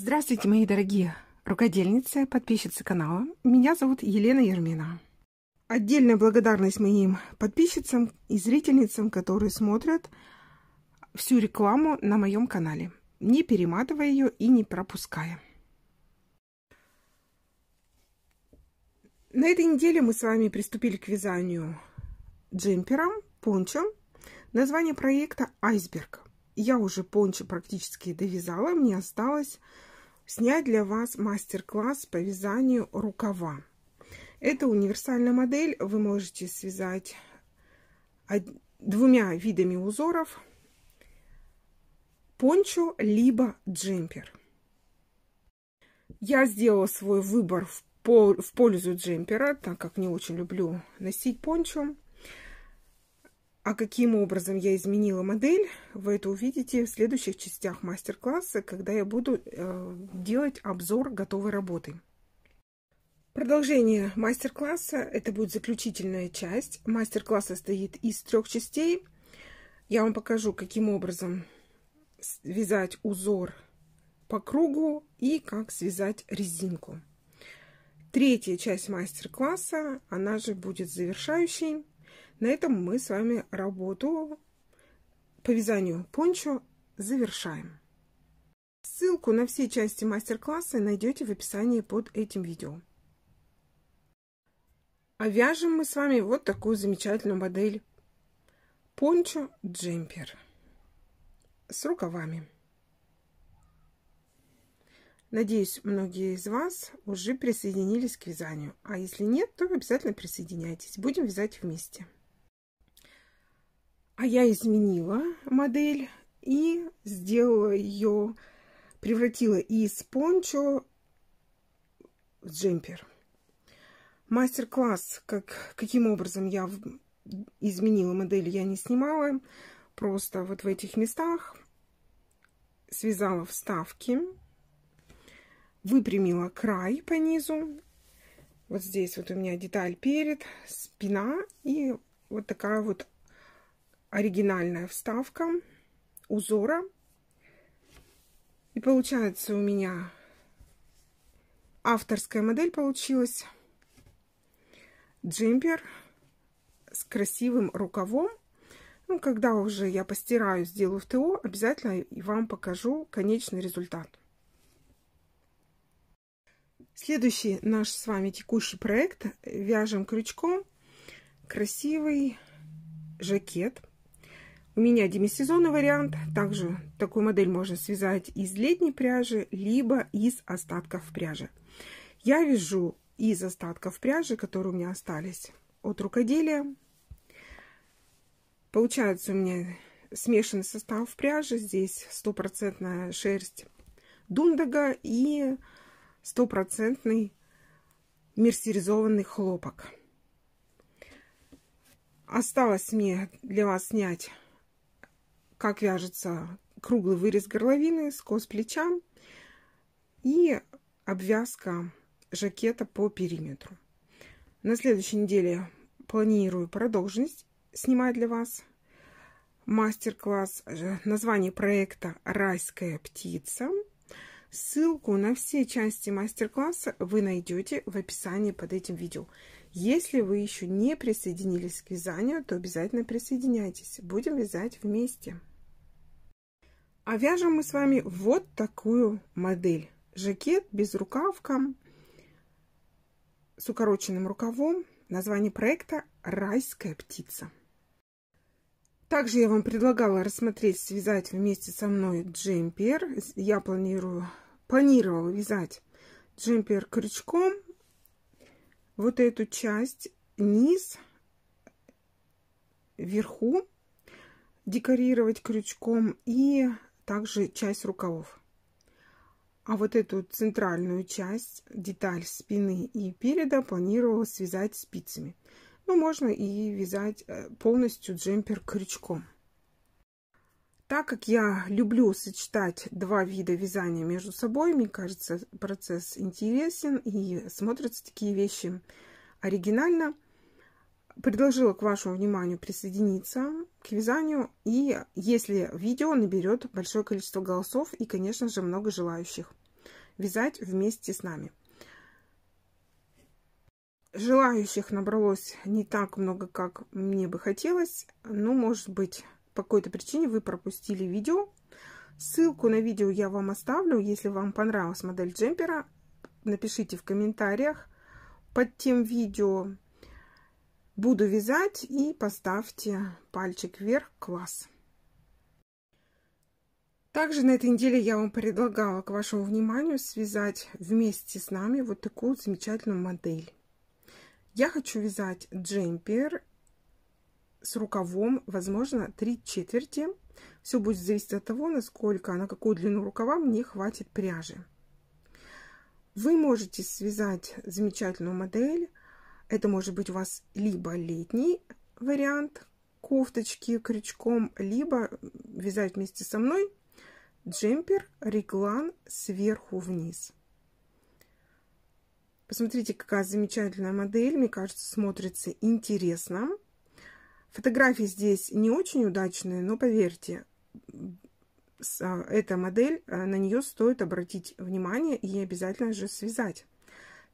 Здравствуйте, мои дорогие рукодельницы, подписчицы канала. Меня зовут Елена Ермина. Отдельная благодарность моим подписчицам и зрительницам, которые смотрят всю рекламу на моем канале, не перематывая ее и не пропуская. На этой неделе мы с вами приступили к вязанию джемпером, пончом. Название проекта «Айсберг». Я уже пончо практически довязала, мне осталось снять для вас мастер-класс по вязанию рукава. Это универсальная модель, вы можете связать двумя видами узоров пончо либо джемпер. Я сделала свой выбор в, пользу джемпера, так как не очень люблю носить пончо. А каким образом я изменила модель, вы это увидите в следующих частях мастер-класса, когда я буду э, делать обзор готовой работы. Продолжение мастер-класса, это будет заключительная часть. Мастер-класс состоит из трех частей. Я вам покажу, каким образом связать узор по кругу и как связать резинку. Третья часть мастер-класса, она же будет завершающей. На этом мы с вами работу по вязанию пончо завершаем. Ссылку на все части мастер-класса найдете в описании под этим видео. А вяжем мы с вами вот такую замечательную модель пончо джемпер с рукавами. Надеюсь, многие из вас уже присоединились к вязанию, а если нет, то обязательно присоединяйтесь. Будем вязать вместе. А я изменила модель и сделала ее, превратила из пончо в джемпер. Мастер-класс, как, каким образом я изменила модель, я не снимала. Просто вот в этих местах связала вставки, выпрямила край по низу. Вот здесь вот у меня деталь перед, спина и вот такая вот оригинальная вставка узора. И получается у меня авторская модель получилась. Джемпер с красивым рукавом. Ну, когда уже я постираю, сделаю в ТО, обязательно вам покажу конечный результат. Следующий наш с вами текущий проект. Вяжем крючком красивый жакет у меня демисезонный вариант. Также такую модель можно связать из летней пряжи, либо из остатков пряжи. Я вяжу из остатков пряжи, которые у меня остались от рукоделия. Получается у меня смешанный состав пряжи. Здесь стопроцентная шерсть дундага и стопроцентный мерсеризованный хлопок. Осталось мне для вас снять как вяжется круглый вырез горловины, скос плеча и обвязка жакета по периметру. На следующей неделе планирую продолжить снимать для вас мастер-класс. Э, название проекта «Райская птица». Ссылку на все части мастер-класса вы найдете в описании под этим видео. Если вы еще не присоединились к вязанию, то обязательно присоединяйтесь. Будем вязать вместе. А вяжем мы с вами вот такую модель. Жакет без рукавка с укороченным рукавом. Название проекта «Райская птица». Также я вам предлагала рассмотреть, связать вместе со мной джемпер. Я планирую, планировала вязать джемпер крючком. Вот эту часть, низ, вверху декорировать крючком и также часть рукавов. А вот эту центральную часть, деталь спины и переда планировала связать спицами. но ну, можно и вязать э, полностью джемпер крючком. Так как я люблю сочетать два вида вязания между собой, мне кажется, процесс интересен и смотрятся такие вещи оригинально – предложила к вашему вниманию присоединиться к вязанию. И если видео наберет большое количество голосов и, конечно же, много желающих вязать вместе с нами. Желающих набралось не так много, как мне бы хотелось. Но, ну, может быть, по какой-то причине вы пропустили видео. Ссылку на видео я вам оставлю. Если вам понравилась модель джемпера, напишите в комментариях под тем видео, Буду вязать и поставьте пальчик вверх, класс. Также на этой неделе я вам предлагала к вашему вниманию связать вместе с нами вот такую замечательную модель. Я хочу вязать джемпер с рукавом, возможно, 3 четверти. Все будет зависеть от того, насколько, на какую длину рукава мне хватит пряжи. Вы можете связать замечательную модель это может быть у вас либо летний вариант кофточки крючком, либо вязать вместе со мной джемпер реглан сверху вниз. Посмотрите, какая замечательная модель. Мне кажется, смотрится интересно. Фотографии здесь не очень удачные, но поверьте, а, эта модель, а, на нее стоит обратить внимание и обязательно же связать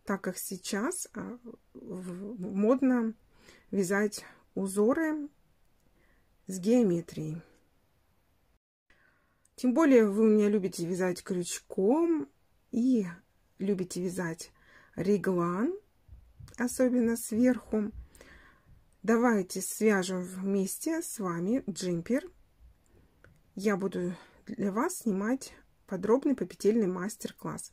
так как сейчас а, модно вязать узоры с геометрией. Тем более вы у меня любите вязать крючком и любите вязать реглан, особенно сверху. Давайте свяжем вместе с вами джемпер. Я буду для вас снимать подробный попетельный мастер-класс.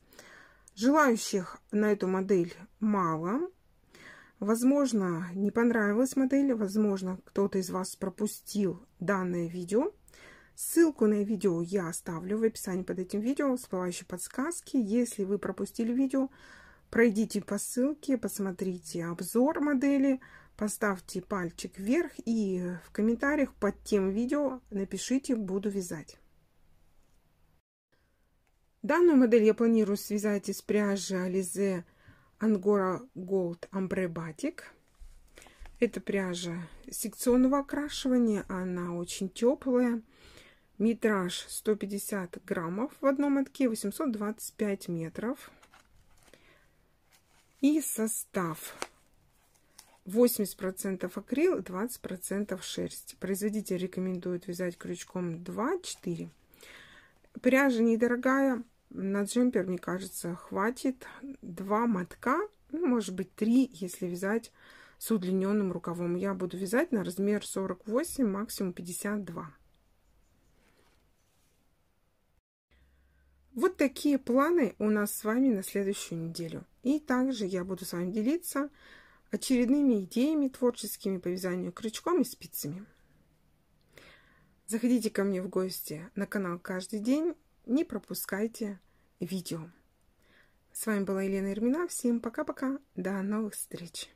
Желающих на эту модель мало. Возможно, не понравилась модель, возможно, кто-то из вас пропустил данное видео. Ссылку на видео я оставлю в описании под этим видео, всплывающей подсказки. Если вы пропустили видео, пройдите по ссылке, посмотрите обзор модели, поставьте пальчик вверх и в комментариях под тем видео напишите «Буду вязать». Данную модель я планирую связать из пряжи Alize Angora Gold Ambre Batik. Это пряжа секционного окрашивания, она очень теплая. Метраж 150 граммов в одном мотке, 825 метров. И состав 80% акрил, 20% шерсть. Производитель рекомендует вязать крючком 2-4. Пряжа недорогая, на джемпер, мне кажется, хватит два мотка, ну, может быть, три, если вязать с удлиненным рукавом. Я буду вязать на размер 48, максимум 52. Вот такие планы у нас с вами на следующую неделю. И также я буду с вами делиться очередными идеями творческими по вязанию крючком и спицами. Заходите ко мне в гости на канал каждый день не пропускайте видео. С вами была Елена Ермина. Всем пока-пока. До новых встреч.